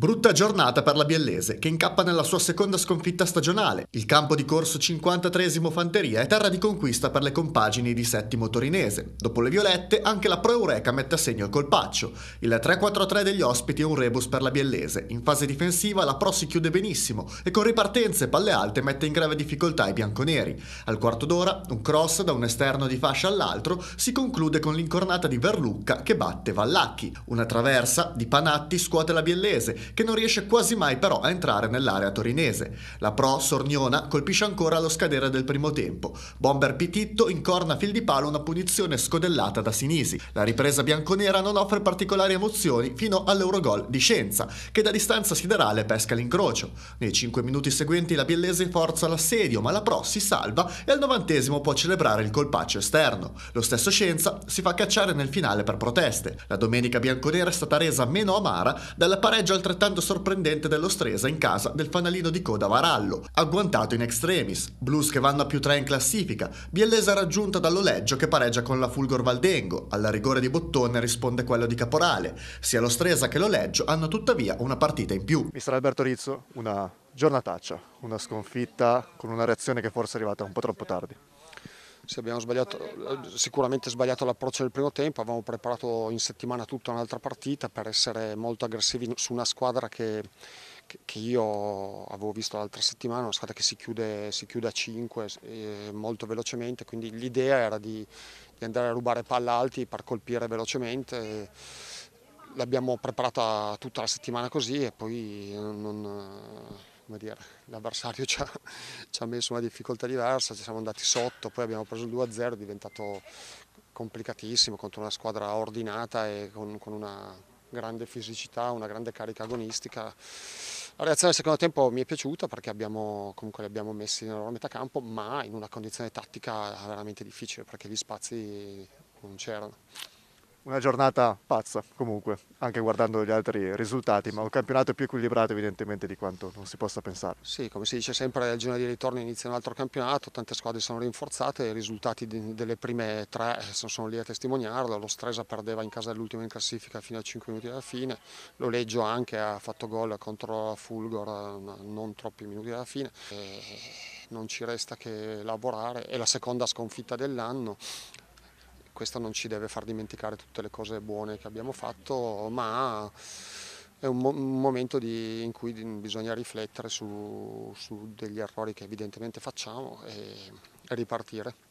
Brutta giornata per la Biellese, che incappa nella sua seconda sconfitta stagionale. Il campo di corso 53 Fanteria è terra di conquista per le compagini di settimo torinese. Dopo le violette, anche la Pro Eureka mette a segno il colpaccio. Il 3-4-3 degli ospiti è un rebus per la Biellese. In fase difensiva la Pro si chiude benissimo e con ripartenze e palle alte mette in grave difficoltà i bianconeri. Al quarto d'ora, un cross da un esterno di fascia all'altro si conclude con l'incornata di Verlucca che batte Vallacchi. Una traversa di Panatti scuote la Biellese che non riesce quasi mai però a entrare nell'area torinese. La pro sorniona colpisce ancora allo scadere del primo tempo. Bomber Pititto incorna a fil di palo una punizione scodellata da Sinisi. La ripresa bianconera non offre particolari emozioni fino all'Eurogol di Scienza, che da distanza siderale pesca l'incrocio. Nei 5 minuti seguenti la Biellese forza l'assedio, ma la pro si salva e al novantesimo può celebrare il colpaccio esterno. Lo stesso Scienza si fa cacciare nel finale per proteste. La domenica bianconera è stata resa meno amara dalla pareggio altrettanto altrettanto sorprendente dello Stresa in casa del fanalino di coda Varallo, agguantato in extremis, blues che vanno a più 3 in classifica, biellesa raggiunta dall'Oleggio che pareggia con la Fulgor Valdengo, alla rigore di Bottone risponde quello di Caporale, sia lo Stresa che l'Oleggio hanno tuttavia una partita in più. Mister Alberto Rizzo, una giornataccia, una sconfitta con una reazione che forse è arrivata un po' troppo tardi. Sì, abbiamo sbagliato, eh, sicuramente sbagliato l'approccio del primo tempo, avevamo preparato in settimana tutta un'altra partita per essere molto aggressivi su una squadra che, che io avevo visto l'altra settimana, una squadra che si chiude, si chiude a 5 molto velocemente, quindi l'idea era di, di, andare a rubare palla alti per colpire velocemente. L'abbiamo preparata tutta la settimana così e poi non l'avversario ci, ci ha, messo una difficoltà diversa, ci siamo andati sotto, poi abbiamo preso il 2-0, è diventato complicatissimo contro una squadra ordinata e con, con una grande fisicità, una grande carica agonistica. La reazione del secondo tempo mi è piaciuta perché abbiamo, comunque li abbiamo messi nella loro metà campo, ma in una condizione tattica veramente difficile perché gli spazi non c'erano una giornata pazza comunque, anche guardando gli altri risultati, ma un campionato più equilibrato evidentemente di quanto non si possa pensare. Sì, come si dice sempre, il giorno di ritorno inizia un altro campionato, tante squadre sono rinforzate, i risultati delle prime tre eh, sono lì a testimoniarlo, lo Stresa perdeva in casa dell'ultimo in classifica fino a 5 minuti dalla fine, lo Leggio anche ha fatto gol contro Fulgor non troppi minuti dalla fine. E non ci resta che lavorare, è la seconda sconfitta dell'anno, questo non ci deve far dimenticare tutte le cose buone che abbiamo fatto, ma è un, mo un momento di, in cui bisogna riflettere su, su, degli errori che evidentemente facciamo e, e ripartire.